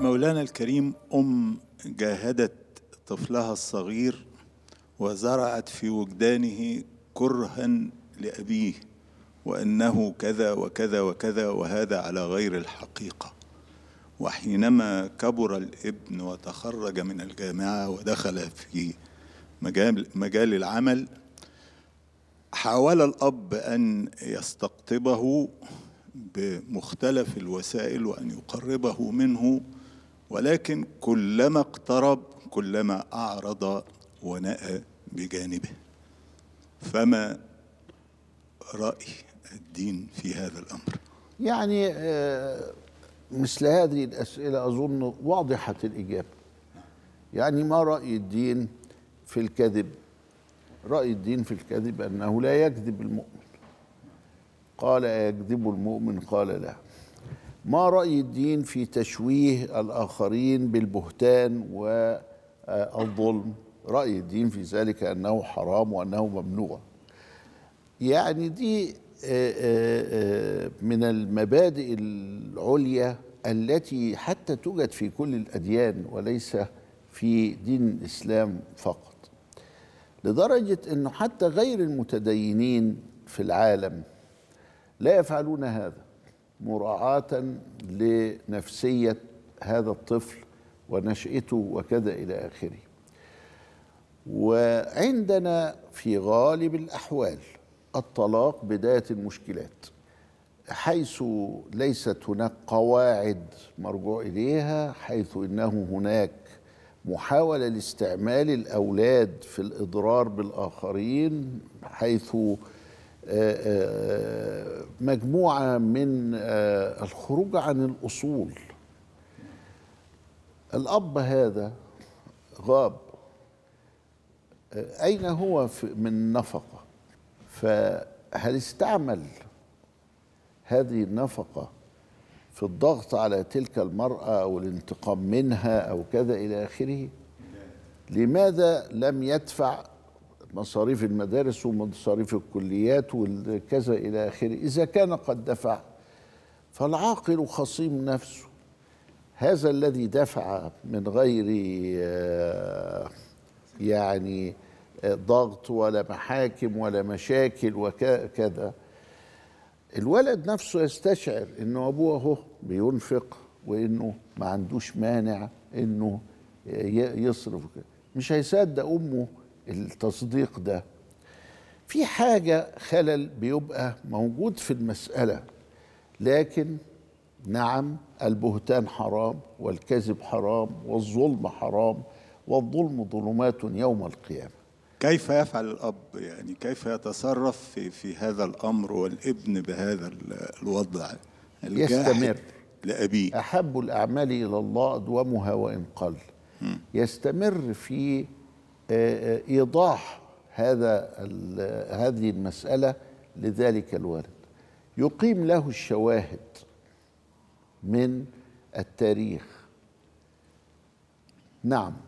مولانا الكريم أم جاهدت طفلها الصغير وزرعت في وجدانه كرها لأبيه وأنه كذا وكذا وكذا وهذا على غير الحقيقة وحينما كبر الابن وتخرج من الجامعة ودخل في مجال, مجال العمل حاول الأب أن يستقطبه بمختلف الوسائل وأن يقربه منه ولكن كلما اقترب كلما أعرض ونأى بجانبه فما رأي الدين في هذا الأمر يعني آه، مثل هذه الأسئلة أظن واضحة الإجابة يعني ما رأي الدين في الكذب رأي الدين في الكذب أنه لا يكذب المؤمن قال يكذب المؤمن قال لا ما رأي الدين في تشويه الآخرين بالبهتان والظلم رأي الدين في ذلك أنه حرام وأنه ممنوع يعني دي آه، آه، آه، من المبادئ العليا التي حتى توجد في كل الأديان وليس في دين الإسلام فقط لدرجة أنه حتى غير المتدينين في العالم لا يفعلون هذا مراعاة لنفسية هذا الطفل ونشأته وكذا إلى آخره وعندنا في غالب الأحوال الطلاق بداية المشكلات حيث ليست هناك قواعد مرجوع إليها حيث إنه هناك محاولة لاستعمال الأولاد في الإضرار بالآخرين حيث آه، آه، مجموعه من آه، الخروج عن الاصول الاب هذا غاب اين هو من نفقه فهل استعمل هذه النفقه في الضغط على تلك المراه او الانتقام منها او كذا الى اخره لماذا لم يدفع مصاريف المدارس ومصاريف الكليات وكذا إلى آخره إذا كان قد دفع فالعاقل خصيم نفسه هذا الذي دفع من غير آه، يعني آه، ضغط ولا محاكم ولا مشاكل وكذا الولد نفسه يستشعر انه ابوه اهو بينفق وانه ما عندوش مانع انه يصرف مش هيصدق امه التصديق ده في حاجة خلل بيبقى موجود في المسألة لكن نعم البهتان حرام والكذب حرام والظلم حرام والظلم ظلمات يوم القيامة كيف يفعل الأب يعني كيف يتصرف في, في هذا الأمر والابن بهذا الوضع يستمر لأبيه أحب الأعمال إلى الله أدومها وإن قل يستمر في ايضاح هذا هذه المساله لذلك الوالد يقيم له الشواهد من التاريخ نعم